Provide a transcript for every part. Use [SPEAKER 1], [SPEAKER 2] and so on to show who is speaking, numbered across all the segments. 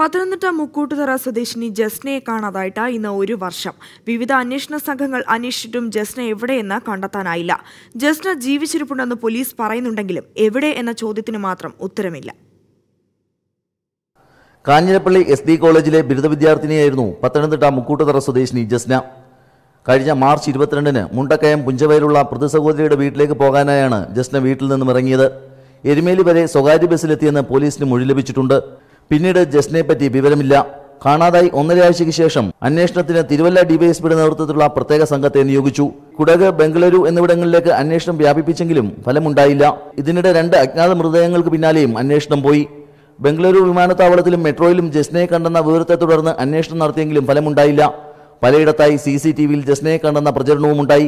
[SPEAKER 1] പത്തനംതിട്ട മുക്കൂട്ടുതറ സ്വദേശിനി ജസ്നയെ കാണാതായിട്ട് ഇന്ന് ഒരു വർഷം വിവിധ അന്വേഷണ സംഘങ്ങൾ അന്വേഷിച്ചിട്ടും ജസ്ന എവിടെയെന്ന് കണ്ടെത്താനായില്ല ജസ്ന ജീവിച്ചിരിപ്പുണ്ടെന്ന് പോലീസ് പറയുന്നുണ്ടെങ്കിലും എവിടെ എന്ന ചോദ്യത്തിന് മാത്രം ഉത്തരമില്ല
[SPEAKER 2] കാഞ്ഞിരപ്പള്ളി എസ് ഡി കോളേജിലെ ബിരുദ വിദ്യാർത്ഥിനിയായിരുന്നു പത്തനംതിട്ട മുക്കൂട്ടുതറ സ്വദേശിനി ജസ്ന കഴിഞ്ഞ മാർച്ച് ഇരുപത്തിരണ്ടിന് മുണ്ടക്കയം പുഞ്ചവയലുള്ള പ്രതിസഹോദരിയുടെ വീട്ടിലേക്ക് പോകാനായാണ് ജസ്ന വീട്ടിൽ നിന്നും ഇറങ്ങിയത് എരുമേലി വരെ സ്വകാര്യ ബസ്സിലെത്തിയെന്ന് പോലീസിന് മൊഴി ലഭിച്ചിട്ടുണ്ട് പിന്നീട് പറ്റി വിവരമില്ല കാണാതായി ഒന്നരയാഴ്ചയ്ക്ക് ശേഷം അന്വേഷണത്തിന് തിരുവല്ല ഡിവൈഎസ്പിയുടെ നേതൃത്വത്തിലുള്ള പ്രത്യേക സംഘത്തെ നിയോഗിച്ചു കുടക് ബംഗളൂരു എന്നിവിടങ്ങളിലേക്ക് അന്വേഷണം വ്യാപിപ്പിച്ചെങ്കിലും ഫലമുണ്ടായില്ല ഇതിനിടെ രണ്ട് അജ്ഞാത മൃതദേഹങ്ങൾക്ക് പിന്നാലെയും അന്വേഷണം പോയി ബംഗളൂരു വിമാനത്താവളത്തിലും മെട്രോയിലും ജസ്നയെ കണ്ടെന്ന വിവരത്തെ തുടർന്ന് അന്വേഷണം നടത്തിയെങ്കിലും ഫലമുണ്ടായില്ല പലയിടത്തായി സി സി ടി വിയിൽ ജസ്നയെ കണ്ടെന്ന പ്രചരണവും ഉണ്ടായി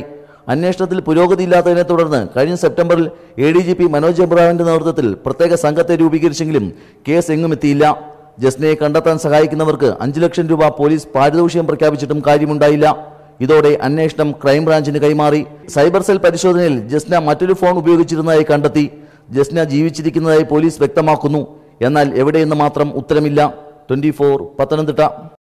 [SPEAKER 2] അന്വേഷണത്തിൽ ഇല്ലാത്തതിനെ തുടർന്ന് കഴിഞ്ഞ സെപ്റ്റംബറിൽ A D G P Manoj എബ്രാവിന്റെ നേതൃത്വത്തിൽ പ്രത്യേക സംഘത്തെ രൂപീകരിച്ചെങ്കിലും കേസ് എങ്ങും എത്തിയില്ല ജസ്നയെ കണ്ടെത്താൻ സഹായിക്കുന്നവർക്ക് അഞ്ചു ലക്ഷം രൂപ പോലീസ് പാരിതോഷികം പ്രഖ്യാപിച്ചിട്ടും കാര്യമുണ്ടായില്ല ഇതോടെ അന്വേഷണം ക്രൈംബ്രാഞ്ചിന് കൈമാറി സൈബർ സെൽ പരിശോധനയിൽ ജസ്ന മറ്റൊരു ഫോൺ ഉപയോഗിച്ചിരുന്നതായി കണ്ടെത്തി ജസ്ന ജീവിച്ചിരിക്കുന്നതായി പോലീസ് വ്യക്തമാക്കുന്നു എന്നാൽ എവിടെയെന്ന് മാത്രം ഉത്തരമില്ല ട്വന്റി ഫോർ പത്തനംതിട്ട